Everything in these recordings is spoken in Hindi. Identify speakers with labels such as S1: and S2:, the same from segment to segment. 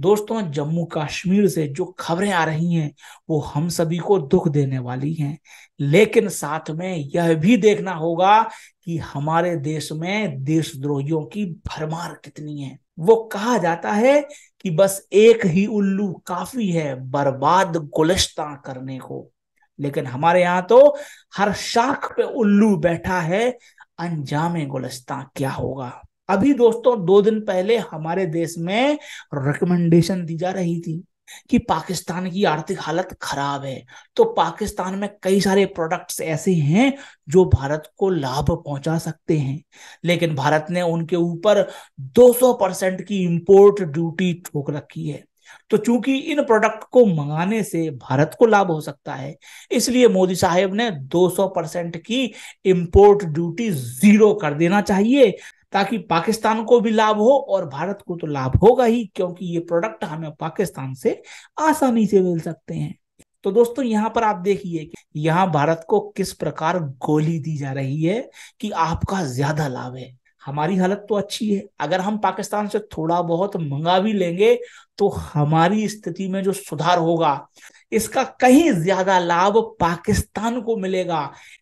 S1: दोस्तों जम्मू कश्मीर से जो खबरें आ रही हैं वो हम सभी को दुख देने वाली हैं लेकिन साथ में यह भी देखना होगा कि हमारे देश में देशद्रोहियों की भरमार कितनी है वो कहा जाता है कि बस एक ही उल्लू काफी है बर्बाद गुलश्ता करने को लेकिन हमारे यहाँ तो हर शाख पे उल्लू बैठा है अंजाम गुलश्ता क्या होगा अभी दोस्तों दो दिन पहले हमारे देश में रिकमेंडेशन दी जा रही थी कि पाकिस्तान की आर्थिक हालत खराब है तो पाकिस्तान में कई सारे प्रोडक्ट्स ऐसे हैं जो भारत को लाभ पहुंचा सकते हैं लेकिन भारत ने उनके ऊपर 200 परसेंट की इंपोर्ट ड्यूटी ठोक रखी है तो चूंकि इन प्रोडक्ट को मंगाने से भारत को लाभ हो सकता है इसलिए मोदी साहब ने 200 परसेंट की इंपोर्ट ड्यूटी जीरो कर देना चाहिए ताकि पाकिस्तान को भी लाभ हो और भारत को तो लाभ होगा ही क्योंकि ये प्रोडक्ट हमें पाकिस्तान से आसानी से मिल सकते हैं तो दोस्तों यहाँ पर आप देखिए कि यहाँ भारत को किस प्रकार गोली दी जा रही है कि आपका ज्यादा लाभ है हमारी हालत तो अच्छी है अगर हम पाकिस्तान से थोड़ा बहुत मंगा भी लेंगे तो हमारी स्थिति में जो सुधार होगा इसका कहीं ज्यादा लाभ पाकिस्तान को मिलेगा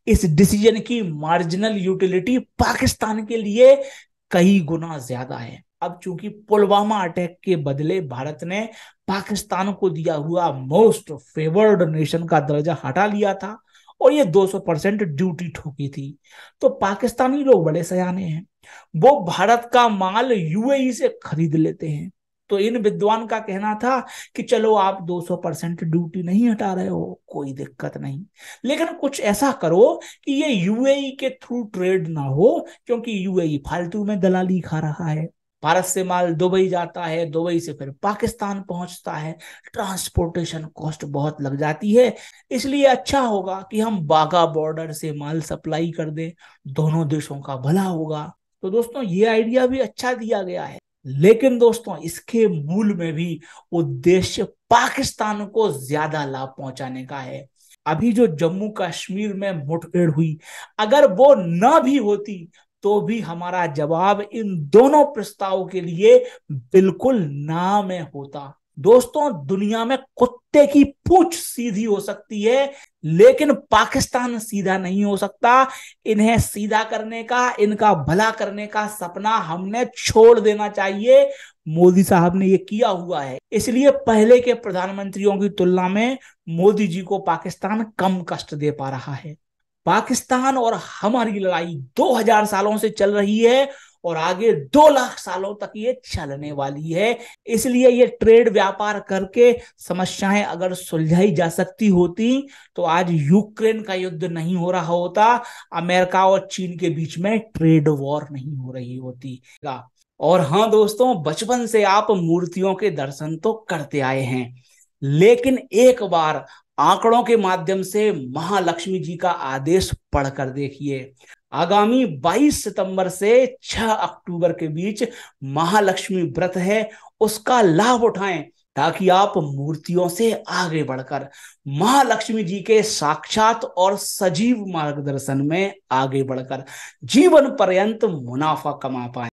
S1: इस डिसीजन की मार्जिनल यूटिलिटी पाकिस्तान के लिए कई गुना ज्यादा है अब चूंकि पुलवामा अटैक के बदले भारत ने पाकिस्तान को दिया हुआ मोस्ट फेवर्ड नेशन का दर्जा हटा लिया था और ये 200 परसेंट ड्यूटी ठोकी थी तो पाकिस्तानी लोग बड़े सयाने हैं वो भारत का माल यूएई e से खरीद लेते हैं तो इन विद्वान का कहना था कि चलो आप 200 परसेंट ड्यूटी नहीं हटा रहे हो कोई दिक्कत नहीं लेकिन कुछ ऐसा करो कि ये यूएई के थ्रू ट्रेड ना हो क्योंकि यूएई फालतू में दलाली खा रहा है भारत से माल दुबई जाता है दुबई से फिर पाकिस्तान पहुंचता है ट्रांसपोर्टेशन कॉस्ट बहुत लग जाती है इसलिए अच्छा होगा कि हम बाघा बॉर्डर से माल सप्लाई कर दें दोनों देशों का भला होगा तो दोस्तों ये आइडिया भी अच्छा दिया गया है लेकिन दोस्तों इसके मूल में भी उद्देश्य पाकिस्तान को ज्यादा लाभ पहुंचाने का है अभी जो जम्मू कश्मीर में मुठभेड़ हुई अगर वो ना भी होती तो भी हमारा जवाब इन दोनों प्रस्ताव के लिए बिल्कुल ना में होता दोस्तों दुनिया में कुत्ते की पूछ सीधी हो सकती है लेकिन पाकिस्तान सीधा नहीं हो सकता इन्हें सीधा करने का इनका भला करने का सपना हमने छोड़ देना चाहिए मोदी साहब ने ये किया हुआ है इसलिए पहले के प्रधानमंत्रियों की तुलना में मोदी जी को पाकिस्तान कम कष्ट दे पा रहा है पाकिस्तान और हमारी लड़ाई 2000 सालों से चल रही है और आगे दो लाख सालों तक ये चलने वाली है इसलिए ये ट्रेड व्यापार करके समस्याएं अगर सुलझाई जा सकती होती तो आज यूक्रेन का युद्ध नहीं हो रहा होता अमेरिका और चीन के बीच में ट्रेड वॉर नहीं हो रही होती और हाँ दोस्तों बचपन से आप मूर्तियों के दर्शन तो करते आए हैं लेकिन एक बार आंकड़ों के माध्यम से महालक्ष्मी जी का आदेश पढ़कर देखिए आगामी 22 सितंबर से 6 अक्टूबर के बीच महालक्ष्मी व्रत है उसका लाभ उठाएं ताकि आप मूर्तियों से आगे बढ़कर महालक्ष्मी जी के साक्षात और सजीव मार्गदर्शन में आगे बढ़कर जीवन पर्यंत मुनाफा कमा पाए